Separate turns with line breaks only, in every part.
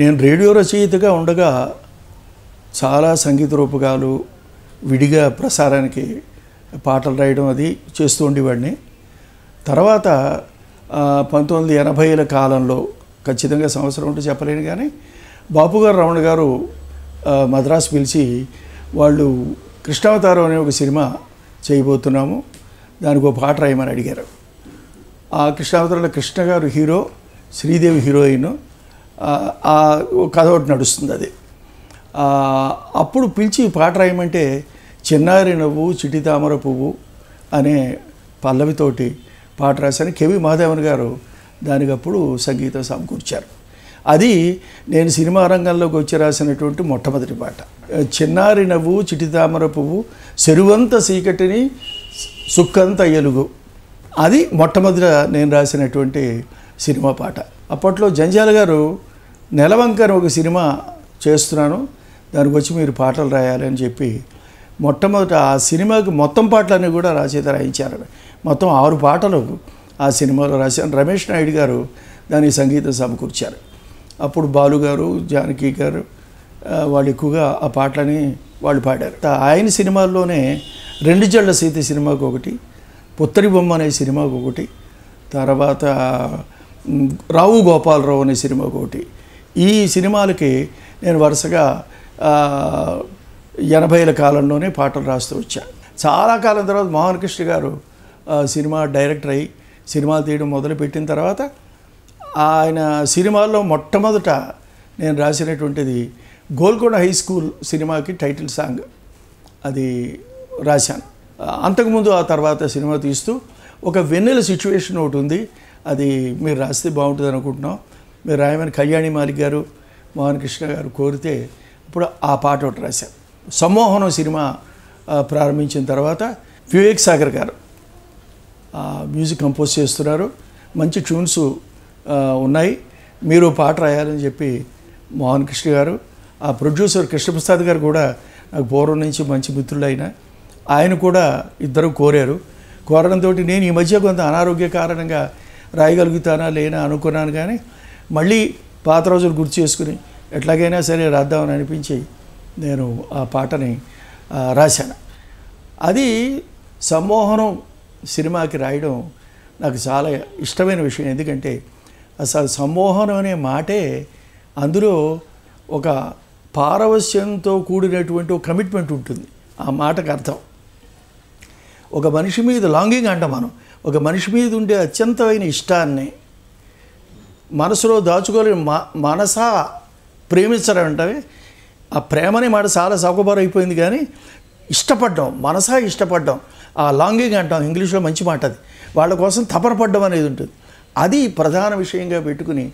నేను రేడియో రచయితగా ఉండగా చాలా సంగీత రూపకాలు విడిగా ప్రసారానికి పాటలు రాయడం అది చేస్తూ ఉండేవాడిని తర్వాత పంతొమ్మిది వందల ఎనభైల కాలంలో ఖచ్చితంగా సంవత్సరం ఉంటే చెప్పలేను కానీ బాపుగారు రమణ గారు మద్రాసు పిలిచి వాళ్ళు కృష్ణావతారం అనే ఒక సినిమా చేయబోతున్నాము దానికి ఒక పాట రాయమని అడిగారు ఆ కృష్ణావతారంలో కృష్ణ గారు హీరో శ్రీదేవి హీరోయిన్ కథ ఒకటి నడుస్తుంది అది అప్పుడు పిలిచి పాట రాయమంటే చిన్నారి నవ్వు చిటి తామర పువ్వు అనే పల్లవితోటి పాట రాశాను కెవి మహాదేవన్ గారు దానికప్పుడు సంగీతం సమకూర్చారు అది నేను సినిమా రంగంలోకి వచ్చి రాసినటువంటి మొట్టమొదటి పాట చిన్నారి నవ్వు తామర పువ్వు చెరువంత చీకటిని సుక్కంత ఎలుగు అది మొట్టమొదట నేను రాసినటువంటి సినిమా పాట అప్పట్లో జంజాల గారు నెలవంకర్ ఒక సినిమా చేస్తున్నాను దానికి వచ్చి మీరు పాటలు రాయాలి అని చెప్పి మొట్టమొదట ఆ సినిమాకి మొత్తం పాటలన్నీ కూడా రాసేత రాయించారు మొత్తం ఆరు పాటలు ఆ సినిమాలో రాశాను రమేష్ నాయుడు గారు దాని సంగీతం సమకూర్చారు అప్పుడు బాలు గారు జానకి గారు వాళ్ళు ఎక్కువగా ఆ పాటలని వాళ్ళు పాడారు ఆయన సినిమాల్లోనే రెండు జళ్ళ సీత సినిమాకి ఒకటి పుత్తరి బొమ్మ అనే సినిమాకి ఒకటి తర్వాత రావు గోపాలరావు అనే సినిమా ఒకటి ఈ సినిమాలకి నేను వరుసగా ఎనభైల కాలంలోనే పాటలు రాస్తూ వచ్చాను చాలా కాలం తర్వాత మోహన్ కృష్ణ గారు సినిమా డైరెక్టర్ అయ్యి సినిమాలు తీయడం మొదలుపెట్టిన తర్వాత ఆయన సినిమాల్లో మొట్టమొదట నేను రాసినటువంటిది గోల్కొండ హై స్కూల్ సినిమాకి టైటిల్ సాంగ్ అది రాశాను అంతకుముందు ఆ తర్వాత సినిమా తీస్తూ ఒక వెన్నెల సిచ్యువేషన్ ఒకటి ఉంది అది మీరు రాస్తే బాగుంటుంది అనుకుంటున్నాం మీరు రాయమని కళ్యాణి మాలిక్ గారు మోహన్ కృష్ణ గారు కోరితే ఇప్పుడు ఆ పాట ఒకటి రాశారు సమ్మోహనం సినిమా ప్రారంభించిన తర్వాత వివేక్ సాగర్ గారు మ్యూజిక్ కంపోజ్ చేస్తున్నారు మంచి ట్యూన్స్ ఉన్నాయి మీరు పాట రాయాలని చెప్పి మోహన్ కృష్ణ గారు ఆ ప్రొడ్యూసర్ కృష్ణప్రసాద్ గారు కూడా నాకు పూర్వం నుంచి మంచి మిత్రులైన ఆయన కూడా ఇద్దరు కోరారు కోరడంతో నేను ఈ మధ్య కొంత అనారోగ్య కారణంగా రాయగలుగుతానా లేనా అనుకున్నాను కానీ మళ్ళీ పాత రోజులు గుర్తు చేసుకుని ఎట్లాగైనా సరే రాద్దామని అనిపించి నేను ఆ పాటని రాశాను అది సమ్మోహనం సినిమాకి రాయడం నాకు చాలా ఇష్టమైన విషయం ఎందుకంటే అసలు సమ్మోహనం అనే మాటే అందులో ఒక పారవస్యంతో కూడినటువంటి ఒక కమిట్మెంట్ ఉంటుంది ఆ మాటకు అర్థం ఒక మనిషి మీద లాంగింగ్ అంటాం మనం ఒక మనిషి మీద ఉండే అత్యంతమైన ఇష్టాన్ని మనసులో దాచుకోలేని మా మనస ప్రేమించడం అంటే ఆ ప్రేమని మాట చాలా అయిపోయింది కానీ ఇష్టపడ్డాం మనసా ఇష్టపడ్డాం ఆ లాంగింగ్ అంటాం ఇంగ్లీష్లో మంచి మాట అది వాళ్ళ కోసం తపన పడ్డం అనేది ఉంటుంది అది ప్రధాన విషయంగా పెట్టుకుని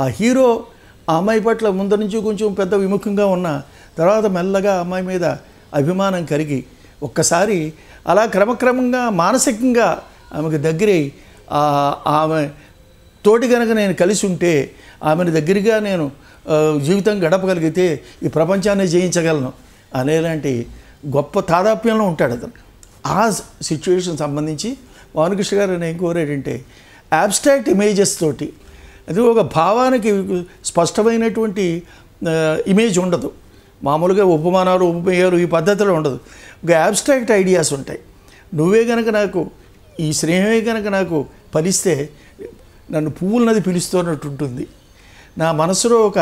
ఆ హీరో ఆ అమ్మాయి పట్ల ముందు నుంచి కొంచెం పెద్ద విముఖంగా ఉన్న తర్వాత మెల్లగా అమ్మాయి మీద అభిమానం కరిగి ఒక్కసారి అలా క్రమక్రమంగా మానసికంగా ఆమెకు దగ్గర ఆమె తోటి కనుక నేను కలిసి ఉంటే ఆమెను దగ్గరగా నేను జీవితం గడపగలిగితే ఈ ప్రపంచాన్ని జయించగలను అనేలాంటి గొప్ప తాదాప్యంలో ఉంటాడు అతను ఆ సిచ్యువేషన్ సంబంధించి భానుకృష్ణ గారు నేను కోరేటంటే ఆబ్స్ట్రాక్ట్ ఇమేజెస్ తోటి అది ఒక భావానికి స్పష్టమైనటువంటి ఇమేజ్ ఉండదు మామూలుగా ఉపమానాలు ఉపమేయాలు ఈ పద్ధతిలో ఉండదు ఒక ఆబ్స్ట్రాక్ట్ ఐడియాస్ ఉంటాయి నువ్వే కనుక నాకు ఈ స్నేహమే కనుక నాకు ఫలిస్తే నన్ను నది పిలుస్తున్నట్టు ఉంటుంది నా మనసులో ఒక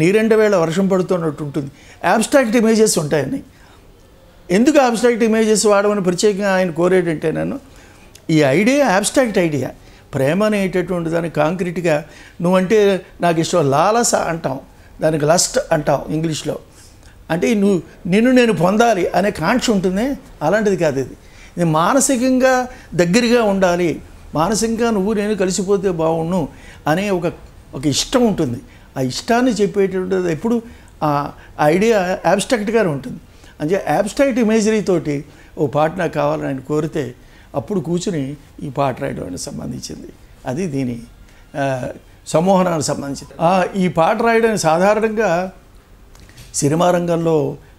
నీరెండ వేళ వర్షం పడుతున్నట్టు ఉంటుంది ఆబ్స్ట్రాక్ట్ ఇమేజెస్ ఉంటాయని ఎందుకు ఆబ్స్ట్రాక్ట్ ఇమేజెస్ వాడమని ప్రత్యేకంగా ఆయన కోరేటంటే నన్ను ఈ ఐడియా ఆబ్స్ట్రాక్ట్ ఐడియా ప్రేమ అనేటటువంటి దాన్ని కాంక్రీట్గా నువ్వంటే నాకు ఇష్టం లాలస అంటాం దానికి లస్ట్ అంటాం ఇంగ్లీష్లో అంటే నువ్వు నిన్ను నేను పొందాలి అనే కాంక్ష ఉంటుంది అలాంటిది కాదు ఇది ఇది మానసికంగా దగ్గరగా ఉండాలి మానసికంగా నువ్వు నేను కలిసిపోతే బాగుండు అనే ఒక ఒక ఇష్టం ఉంటుంది ఆ ఇష్టాన్ని చెప్పేటటువంటిది ఎప్పుడు ఆ ఐడియా యాబ్స్ట్రాక్ట్గానే ఉంటుంది అంటే యాబ్స్ట్రాక్ట్ ఇమేజరీతోటి ఓ పాట నాకు కావాలని ఆయన కోరితే అప్పుడు కూర్చుని ఈ పాట రాయడానికి సంబంధించింది అది దీని సమ్మోహనానికి సంబంధించింది ఈ పాట రాయడానికి సాధారణంగా సినిమా రంగంలో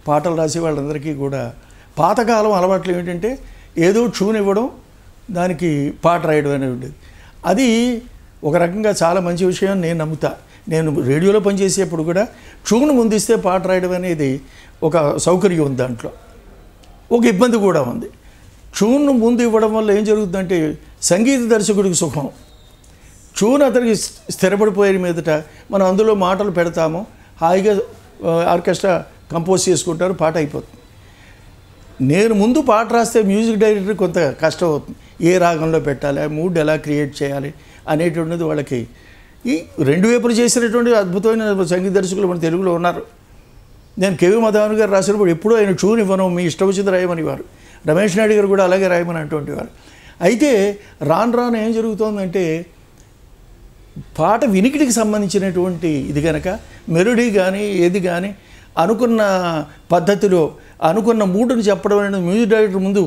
పాటలు రాసే వాళ్ళందరికీ కూడా పాతకాలం అలవాట్లు ఏమిటంటే ఏదో ట్యూన్ ఇవ్వడం దానికి పాట రాయడం అనేది ఉండేది అది ఒక రకంగా చాలా మంచి విషయం నేను నమ్ముతా నేను రేడియోలో పనిచేసేప్పుడు కూడా ట్యూన్ ముందిస్తే పాట రాయడం అనేది ఒక సౌకర్యం ఉంది దాంట్లో ఒక ఇబ్బంది కూడా ఉంది ట్యూన్ ముందు ఇవ్వడం వల్ల ఏం జరుగుతుందంటే సంగీత దర్శకుడికి సుఖం ట్యూన్ అతనికి స్థిరపడిపోయే మీదట మనం అందులో మాటలు పెడతాము హాయిగా ఆర్కెస్ట్రా కంపోజ్ చేసుకుంటారు పాట అయిపోతుంది నేను ముందు పాట రాస్తే మ్యూజిక్ డైరెక్టర్ కొంత కష్టం అవుతుంది ఏ రాగంలో పెట్టాలి ఆ మూడ్ ఎలా క్రియేట్ చేయాలి అనేటువంటిది వాళ్ళకి ఈ రెండు వైపులు చేసినటువంటి అద్భుతమైన సంగీత దర్శకులు మన తెలుగులో ఉన్నారు నేను కేవీ మధవన్ గారు రాసినప్పుడు ఎప్పుడూ ఆయన ట్యూన్ ఇవ్వను మీ ఇష్టం వచ్చింది వారు రమేష్ నాయుడు గారు కూడా అలాగే రాయమని వారు అయితే రాను రాను ఏం జరుగుతోందంటే పాట వినికిడికి సంబంధించినటువంటి ఇది కనుక మెరుడీ కానీ ఏది కానీ అనుకున్న పద్ధతిలో అనుకున్న మూడును చెప్పడం అనేది మ్యూజిక్ డైరెక్టర్ ముందు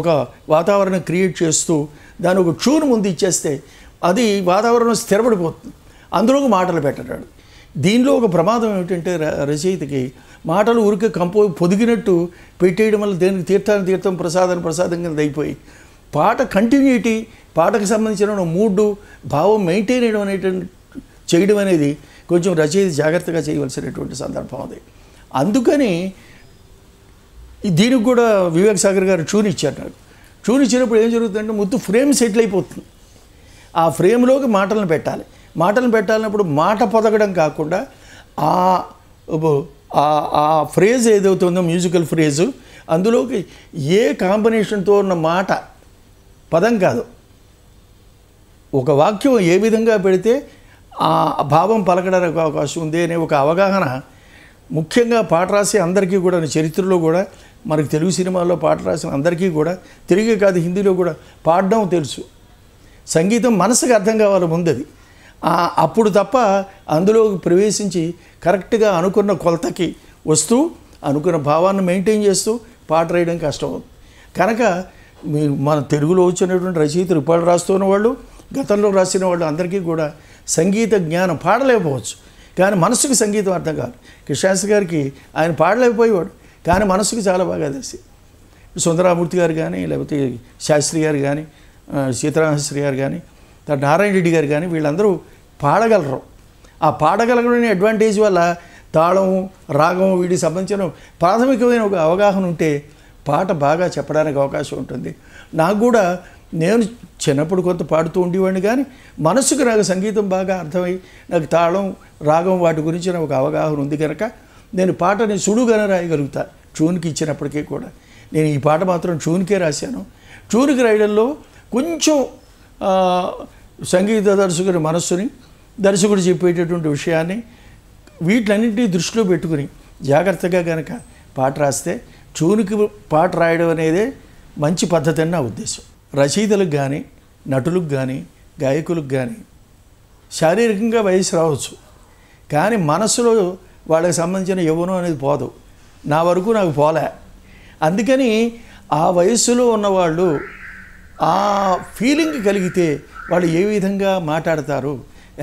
ఒక వాతావరణం క్రియేట్ చేస్తూ దాని ఒక ట్యూన్ ముందు ఇచ్చేస్తే అది వాతావరణం స్థిరపడిపోతుంది అందులో మాటలు పెట్టడాడు దీనిలో ఒక ప్రమాదం ఏమిటంటే రచయితకి మాటలు ఊరికే కంపో పొదిగినట్టు పెట్టేయడం వల్ల దేనికి తీర్థాన్ని తీర్థం ప్రసాదం ప్రసాదం కింద అయిపోయి పాట కంటిన్యూటీ పాటకు సంబంధించిన మూడు భావం మెయింటైన్ చేయడం అనేటువంటి చేయడం అనేది కొంచెం రచయిత జాగ్రత్తగా చేయవలసినటువంటి సందర్భం అది అందుకని దీనికి కూడా వివేక్ సాగర్ గారు చూని ఇచ్చారు నాకు చూని ఇచ్చినప్పుడు ఏం జరుగుతుందంటే ముద్దు ఫ్రేమ్ సెటిల్ అయిపోతుంది ఆ ఫ్రేమ్లోకి మాటలను పెట్టాలి మాటలను పెట్టాలన్నప్పుడు మాట పొదగడం కాకుండా ఆ ఆ ఫ్రేజ్ ఏదవుతుందో మ్యూజికల్ ఫ్రేజు అందులోకి ఏ కాంబినేషన్తో ఉన్న మాట పదం కాదు ఒక వాక్యం ఏ విధంగా పెడితే ఆ భావం పలకడానికి అవకాశం ఉంది అనే ఒక అవగాహన ముఖ్యంగా పాట రాసే అందరికీ కూడా చరిత్రలో కూడా మనకు తెలుగు సినిమాల్లో పాట రాసిన అందరికీ కూడా తెలుగే కాదు హిందీలో కూడా పాడడం తెలుసు సంగీతం మనసుకు అర్థం కావాలి ముందది అప్పుడు తప్ప అందులో ప్రవేశించి కరెక్ట్గా అనుకున్న కొలతకి వస్తూ అనుకున్న భావాన్ని మెయింటైన్ చేస్తూ పాట రాయడం కష్టం కనుక కనుక మన తెలుగులో వచ్చినటువంటి రచయితలు ఇప్పటి రాస్తున్న వాళ్ళు గతంలో రాసిన వాళ్ళు అందరికీ కూడా సంగీత జ్ఞానం పాడలేకపోవచ్చు కానీ మనసుకి సంగీతం అర్థం కాదు కృష్ణాస్ గారికి ఆయన పాడలేకపోయేవాడు కానీ మనసుకి చాలా బాగా తెలిసి సుందరామూర్తి గారు కానీ లేకపోతే శాస్త్రి గారు కానీ సీతారామశాస్త్రి గారు కానీ తర్వాత నారాయణ రెడ్డి గారు కానీ వీళ్ళందరూ పాడగలరు ఆ పాడగలగడం అడ్వాంటేజ్ వల్ల తాళం రాగం వీటికి సంబంధించిన ప్రాథమికమైన ఒక అవగాహన ఉంటే పాట బాగా చెప్పడానికి అవకాశం ఉంటుంది నాకు కూడా నేను చిన్నప్పుడు కొంత పాడుతూ ఉండేవాడిని కానీ మనసుకు నాకు సంగీతం బాగా అర్థమై నాకు తాళం రాగం వాటి గురించి నాకు ఒక అవగాహన ఉంది కనుక నేను పాటని సుడుగానే రాయగలుగుతా ట్యూన్కి ఇచ్చినప్పటికీ కూడా నేను ఈ పాట మాత్రం ట్యూన్కే రాశాను ట్యూన్కి రాయడంలో కొంచెం సంగీత దర్శకుడి మనస్సుని దర్శకుడు చెప్పేటటువంటి విషయాన్ని వీటిలన్నింటినీ దృష్టిలో పెట్టుకుని జాగ్రత్తగా కనుక పాట రాస్తే ట్యూన్కి పాట రాయడం అనేదే మంచి పద్ధతి అని నా ఉద్దేశం రచయితలకు కానీ నటులకు కానీ గాయకులకు కానీ శారీరకంగా వయసు రావచ్చు కానీ మనసులో వాళ్ళకి సంబంధించిన యవ్వనం అనేది పోదు నా వరకు నాకు పోలే అందుకని ఆ వయస్సులో ఉన్నవాళ్ళు ఆ ఫీలింగ్ కలిగితే వాళ్ళు ఏ విధంగా మాట్లాడతారు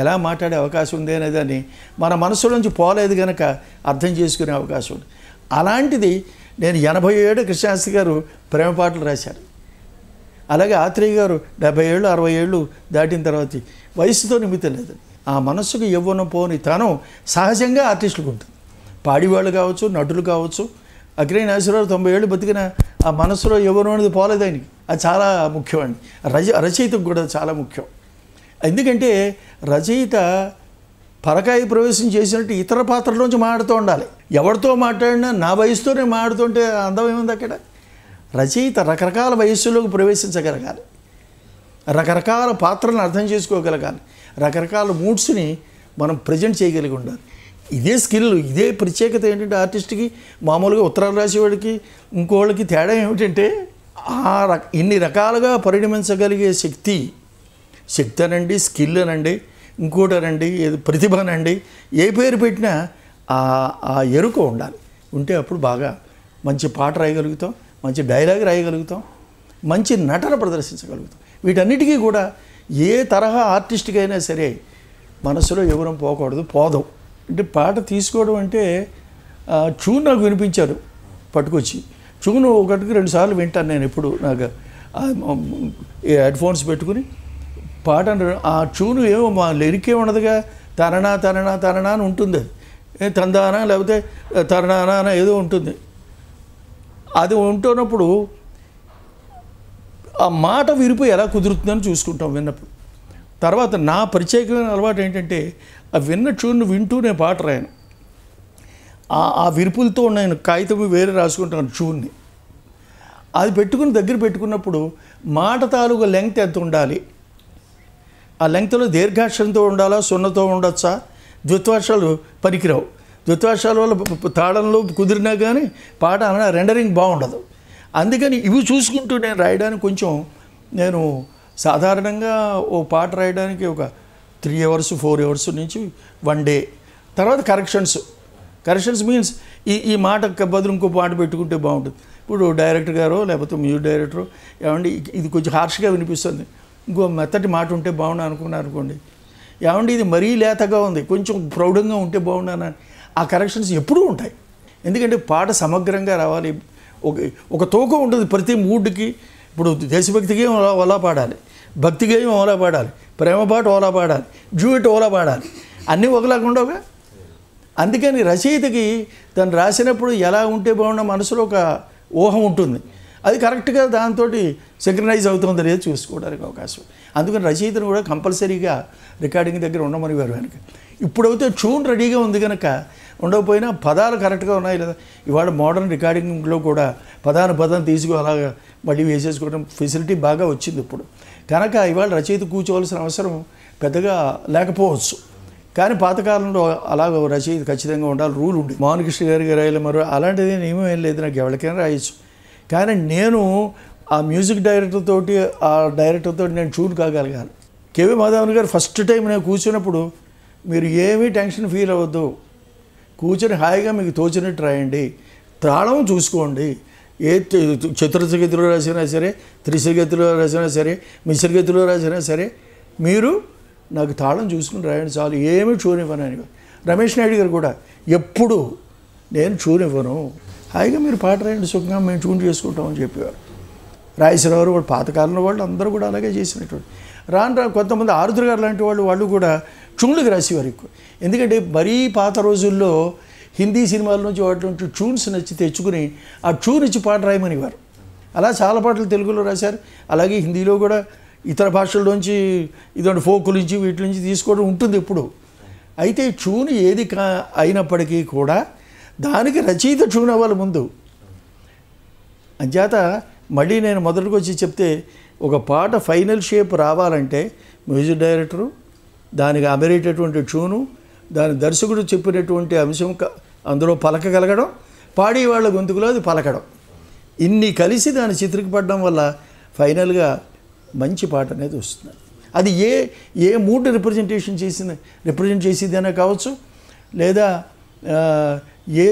ఎలా మాట్లాడే అవకాశం ఉంది అనేదాన్ని మన మనసులో నుంచి పోలేదు కనుక అర్థం చేసుకునే అవకాశం ఉంది అలాంటిది నేను ఎనభై ఏడు కృష్ణాస్తి గారు ప్రేమ పాటలు రాశారు అలాగే ఆత్రేయ గారు డెబ్బై ఏళ్ళు అరవై ఏళ్ళు దాటిన తర్వాత వయసుతో నిమిత్తం లేదు ఆ మనస్సుకు ఇవ్వను పోని తనం సహజంగా ఆర్టిస్టులకు ఉంటుంది పాడివాళ్ళు కావచ్చు నటులు కావచ్చు అగ్రహీన నాశ్వరరావు తొంభై ఏళ్ళు బతికిన ఆ మనసులో ఎవరు అనేది పోలేదు ఆయనకి అది చాలా ముఖ్యం అండి రచయితకు కూడా చాలా ముఖ్యం ఎందుకంటే రచయిత పరకాయ ప్రవేశం చేసినట్టు ఇతర పాత్రల నుంచి మాడుతూ ఉండాలి ఎవరితో మాట్లాడినా నా వయసుతోనే మాడుతుంటే అందం ఏముంది అక్కడ రచయిత రకరకాల వయస్సులోకి ప్రవేశించగలగాలి రకరకాల పాత్రలను అర్థం చేసుకోగలగాలి రకరకాల మూడ్స్ని మనం ప్రజెంట్ చేయగలిగి ఉండాలి ఇదే స్కిల్ ఇదే ప్రత్యేకత ఏంటంటే ఆర్టిస్ట్కి మామూలుగా ఉత్తరాలు రాసేవాడికి ఇంకోళ్ళకి తేడా ఏమిటంటే ఆ రక ఇన్ని రకాలుగా పరిణమించగలిగే శక్తి శక్తి అనండి స్కిల్ అనండి ఇంకోటనండి ప్రతిభ అనండి ఏ పేరు పెట్టినా ఆ ఎరుక ఉండాలి ఉంటే అప్పుడు బాగా మంచి పాట రాయగలుగుతాం మంచి డైలాగ్ రాయగలుగుతాం మంచి నటన ప్రదర్శించగలుగుతాం వీటన్నిటికీ కూడా ఏ తరహా ఆర్టిస్ట్కి అయినా సరే మనసులో ఎవరం పోకూడదు పోదాం అంటే పాట తీసుకోవడం అంటే చూను నాకు వినిపించారు పట్టుకొచ్చి చూను ఒకటికి రెండు సార్లు వింటాను నేను ఎప్పుడు నాకు హెడ్ఫోన్స్ పెట్టుకుని పాట ఆ చూను ఏమో మా లిరిక్ ఉండదుగా తరణా తరణా తరణా అని ఉంటుంది అది తందానా లేకపోతే తరణానా ఏదో ఉంటుంది అది ఉంటున్నప్పుడు ఆ మాట విరుపు ఎలా కుదురుతుందని చూసుకుంటాం విన్నప్పుడు తర్వాత నా ప్రత్యేకమైన అలవాటు ఏంటంటే ఆ విన్న ట్యూన్ వింటూ నేను పాట రాయను ఆ విరుపులతో నేను కాగితం వేరే రాసుకుంటాను చూన్ని అది పెట్టుకుని దగ్గర పెట్టుకున్నప్పుడు మాట తాలూకు లెంగ్త్ ఎంత ఉండాలి ఆ లెంగ్త్లో దీర్ఘాక్షరంతో ఉండాలా సున్నతో ఉండొచ్చా ద్విత్వాక్షరాలు పనికిరావు దుత్వాషాల వల్ల తాళంలో కుదిరినా కానీ పాట అన రెండరింగ్ బాగుండదు అందుకని ఇవి చూసుకుంటూ నేను రాయడానికి కొంచెం నేను సాధారణంగా ఓ పాట రాయడానికి ఒక త్రీ అవర్స్ ఫోర్ అవర్స్ నుంచి వన్ డే తర్వాత కరెక్షన్స్ కరెక్షన్స్ మీన్స్ ఈ ఈ మాట బదులు ఇంకో పాట పెట్టుకుంటే బాగుంటుంది ఇప్పుడు డైరెక్టర్ గారో లేకపోతే మ్యూజిక్ డైరెక్టరు ఏమండి ఇది కొంచెం హార్ష్గా వినిపిస్తుంది ఇంకో మెత్తటి మాట ఉంటే బాగున్నా అనుకున్నా అనుకోండి ఏమండి ఇది మరీ లేతగా ఉంది కొంచెం ప్రౌఢంగా ఉంటే బాగున్నాను ఆ కరెక్షన్స్ ఎప్పుడూ ఉంటాయి ఎందుకంటే పాట సమగ్రంగా రావాలి ఒక ఒక తోక ఉంటుంది ప్రతి మూడ్కి ఇప్పుడు దేశభక్తి గేయం ఓలా పాడాలి భక్తి గేయం ఓలా పాడాలి ప్రేమ పాట ఓలా పాడాలి జూయిట్ ఓలా పాడాలి అన్నీ ఒకలాగా ఉండవుగా అందుకని రచయితకి తను రాసినప్పుడు ఎలా ఉంటే బాగున్న మనసులో ఒక ఊహ ఉంటుంది అది కరెక్ట్గా దాంతో సెక్రనైజ్ అవుతుందో లేదో చూసుకోవడానికి అవకాశం అందుకని రచయితను కూడా కంపల్సరీగా రికార్డింగ్ దగ్గర ఉండమని వారు వెనక ఇప్పుడైతే చూన్ రెడీగా ఉంది కనుక ఉండకపోయినా పదాలు కరెక్ట్గా ఉన్నాయి లేదా ఇవాళ మోడర్న్ రికార్డింగ్లో కూడా పదాను పదం తీసుకు అలాగా మళ్ళీ వేసేసుకోవడం ఫెసిలిటీ బాగా వచ్చింది ఇప్పుడు కనుక ఇవాళ రచయిత కూర్చోవలసిన అవసరం పెద్దగా లేకపోవచ్చు కానీ పాతకాలంలో అలాగ రచయిత ఖచ్చితంగా ఉండాలి రూల్ ఉంది మోహనకృష్ణ గారు రాయలే మరో అలాంటిది నియమం ఏం లేదు నాకు ఎవరికైనా రాయొచ్చు కానీ నేను ఆ మ్యూజిక్ డైరెక్టర్ తోటి ఆ డైరెక్టర్ తోటి నేను ట్యూన్ కాగలిగాను కేవీ మాధవన్ గారు ఫస్ట్ టైం నేను కూర్చున్నప్పుడు మీరు ఏమీ టెన్షన్ ఫీల్ అవ్వద్దు కూర్చొని హాయిగా మీకు తోచినట్టు రాయండి తాళం చూసుకోండి ఏ చతుర్థగతిలో రాసినా సరే త్రిశగతిలో రాసినా సరే మిశ్రగతిలో రాసినా సరే మీరు నాకు తాళం చూసుకుని రాయండి చాలు ఏమి చూనివ్వను అని రమేష్ నాయుడు గారు కూడా ఎప్పుడు నేను చూనివ్వను హాయిగా మీరు పాట రాయండి సుఖంగా మేము ట్యూన్ చేసుకుంటామని చెప్పేవారు రాయసరావు వాళ్ళు పాతకాలంలో వాళ్ళు అందరూ కూడా అలాగే చేసినటువంటి రాను రా కొంతమంది ఆరుద్ర గారు లాంటి వాళ్ళు వాళ్ళు కూడా ట్యూన్లకు రాసేవారు ఎక్కువ ఎందుకంటే మరీ పాత రోజుల్లో హిందీ సినిమాల నుంచి వాటి ట్యూన్స్ నచ్చి తెచ్చుకుని ఆ ట్యూన్ ఇచ్చి పాట రాయమనివారు అలా చాలా పాటలు తెలుగులో రాశారు అలాగే హిందీలో కూడా ఇతర భాషల్లోంచి ఇదండి ఫోకుల నుంచి వీటి నుంచి తీసుకోవడం ఉంటుంది ఇప్పుడు అయితే ట్యూన్ ఏది కా అయినప్పటికీ కూడా దానికి రచయిత ట్యూన్ అవ్వాలి ముందు అంచేత మళ్ళీ నేను మొదటికి వచ్చి చెప్తే ఒక పాట ఫైనల్ షేప్ రావాలంటే మ్యూజిక్ డైరెక్టరు దానికి అమరేటటువంటి ట్యూను దాని దర్శకుడు చెప్పినటువంటి అంశం అందులో పలకగలగడం పాడేవాళ్ళ గొంతుకులో అది పలకడం ఇన్ని కలిసి దాన్ని చిత్రీకపడడం వల్ల ఫైనల్గా మంచి పాట అనేది వస్తుంది అది ఏ ఏ మూడ్ రిప్రజెంటేషన్ చేసిన రిప్రజెంట్ చేసేదైనా కావచ్చు లేదా ఏ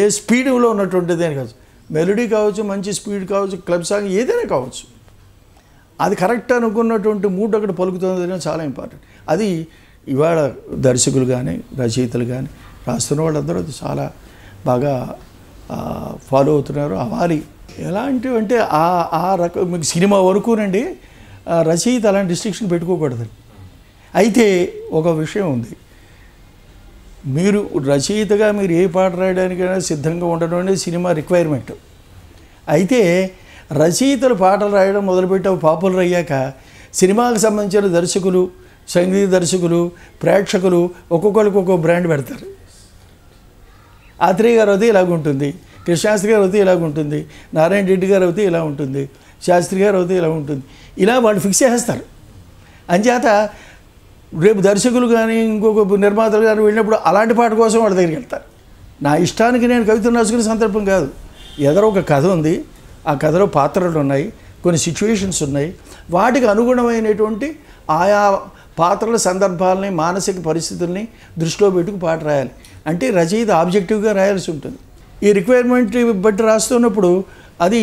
ఏ స్పీడ్లో ఉన్నటువంటిదైనా కావచ్చు మెలోడీ కావచ్చు మంచి స్పీడ్ కావచ్చు క్లబ్ సాంగ్ ఏదైనా కావచ్చు అది కరెక్ట్ అనుకున్నటువంటి మూడు ఒకటి పలుకుతుంది అనేది చాలా ఇంపార్టెంట్ అది ఇవాళ దర్శకులు కానీ రచయితలు కానీ రాస్తున్న వాళ్ళందరూ అది చాలా బాగా ఫాలో అవుతున్నారు అవ్వాలి ఎలాంటివి అంటే ఆ ఆ రక మీకు సినిమా వరకునండి రచయిత అలాంటి డిస్ట్రిక్షన్ పెట్టుకోకూడదు అయితే ఒక విషయం ఉంది మీరు రచయితగా మీరు ఏ పాట రాయడానికైనా సిద్ధంగా ఉండడం అనేది సినిమా రిక్వైర్మెంట్ అయితే రచయితలు పాటలు రాయడం మొదలుపెట్టావు పాపులర్ అయ్యాక సినిమాకు సంబంధించిన దర్శకులు సంగీత దర్శకులు ప్రేక్షకులు ఒక్కొక్కరికి ఒక్కొక్క బ్రాండ్ పెడతారు ఆత్రేయ గారు అయితే ఇలాగుంటుంది కృష్ణాస్త్రి గారు అయితే ఇలాగుంటుంది నారాయణ రెడ్డి గారు అయితే ఇలా ఉంటుంది శాస్త్రి గారు అయితే ఇలా ఉంటుంది ఇలా వాళ్ళు ఫిక్స్ చేస్తారు అంచేత రేపు దర్శకులు కానీ ఇంకొక నిర్మాతలు కానీ వెళ్ళినప్పుడు అలాంటి పాట కోసం వాళ్ళ దగ్గరికి వెళ్తారు నా ఇష్టానికి నేను కవిత రాసుకునే సందర్భం కాదు ఎదరో ఒక కథ ఉంది ఆ కథలో పాత్రలు ఉన్నాయి కొన్ని సిచ్యువేషన్స్ ఉన్నాయి వాటికి అనుగుణమైనటువంటి ఆయా పాత్రల సందర్భాలని మానసిక పరిస్థితుల్ని దృష్టిలో పెట్టుకు పాట రాయాలి అంటే రచయిత ఆబ్జెక్టివ్గా రాయాల్సి ఉంటుంది ఈ రిక్వైర్మెంట్ బట్టి రాస్తున్నప్పుడు అది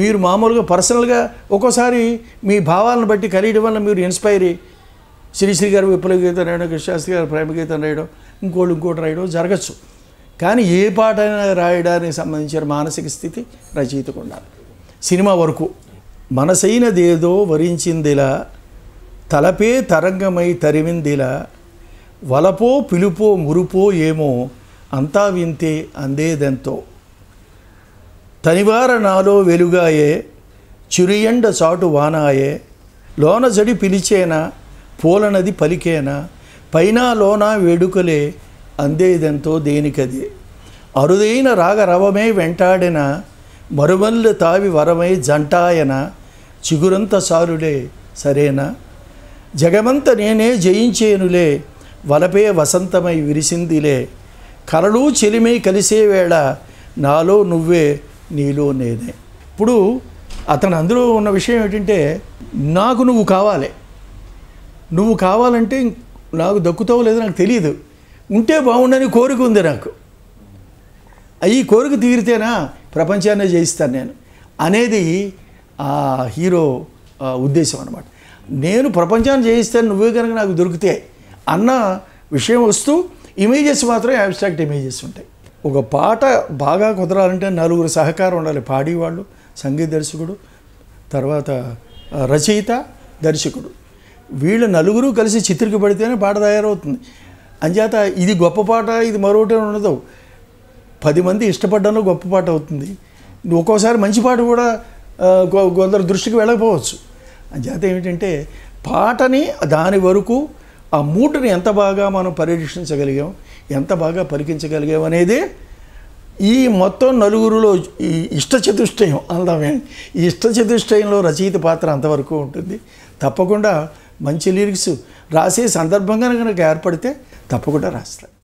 మీరు మామూలుగా పర్సనల్గా ఒక్కోసారి మీ భావాలను బట్టి కలియడం వల్ల మీరు ఇన్స్పైర్ అయ్యి శ్రీశ్రీ గారు విప్లవ గీతం రాయడం కృష్ణశాస్త్రి గారు ప్రేమ గీతం రాయడం ఇంకోళ్ళు ఇంకోటి రాయడం జరగచ్చు కానీ ఏ పాట అయినా రాయడానికి సంబంధించిన మానసిక స్థితి రచయితకు ఉండాలి సినిమా వరకు మనసైనదేదో వరించిందిలా తలపే తరంగమై తరిమిందిలా వలపో పిలుపో మురుపో ఏమో అంతా వింతే అందేదెంతో తనివార నాలో వెలుగాయే చిరుయండ చాటు వానాయే లోన జడి పిలిచేనా పూలనది పలికేనా పైన లోన వేడుకలే అందేదెంతో దేనికది అరుదైన రాగరవమే వెంటాడిన మరుమల్లు తావి వరమై జంటాయన చిగురంత సారుడే సరేనా జగమంత నేనే జయించేనులే వలపే వసంతమై విరిసిందిలే కలలు చెలిమై కలిసే వేళ నాలో నువ్వే నీలో నేనే ఇప్పుడు అతను అందులో ఉన్న విషయం ఏంటంటే నాకు నువ్వు కావాలి నువ్వు కావాలంటే నాకు దక్కుతావు లేదో నాకు తెలియదు ఉంటే బాగుండని కోరిక ఉంది నాకు ఈ కోరిక తీరితేనా ప్రపంచాన్ని జయిస్తాను నేను అనేది ఆ హీరో ఉద్దేశం అనమాట నేను ప్రపంచాన్ని జయిస్తాను నువ్వే కనుక నాకు దొరికితే అన్న విషయం వస్తూ ఇమేజెస్ మాత్రం అబ్స్ట్రాక్ట్ ఇమేజెస్ ఉంటాయి ఒక పాట బాగా కుదరాలంటే నలుగురు సహకారం ఉండాలి పాడేవాళ్ళు సంగీత దర్శకుడు తర్వాత రచయిత దర్శకుడు వీళ్ళు నలుగురు కలిసి చిత్రిక పడితేనే పాట తయారవుతుంది అంచేత ఇది గొప్ప పాట ఇది మరొకటి ఉండదు పది మంది ఇష్టపడ్డానో గొప్ప పాట అవుతుంది ఒక్కోసారి మంచి పాట కూడా కొందరు దృష్టికి వెళ్ళకపోవచ్చు అంచేత ఏమిటంటే పాటని దాని వరకు ఆ మూటని ఎంత బాగా మనం పరిరక్షించగలిగాం ఎంత బాగా పరికించగలిగాం అనేది ఈ మొత్తం నలుగురిలో ఈ ఇష్టచతుష్టయం అందమే ఈ ఇష్టచతుష్టయంలో రచయిత పాత్ర అంతవరకు ఉంటుంది తప్పకుండా మంచి లిరిక్స్ రాసే సందర్భంగా కనుక ఏర్పడితే తప్పకుండా రాస్తారు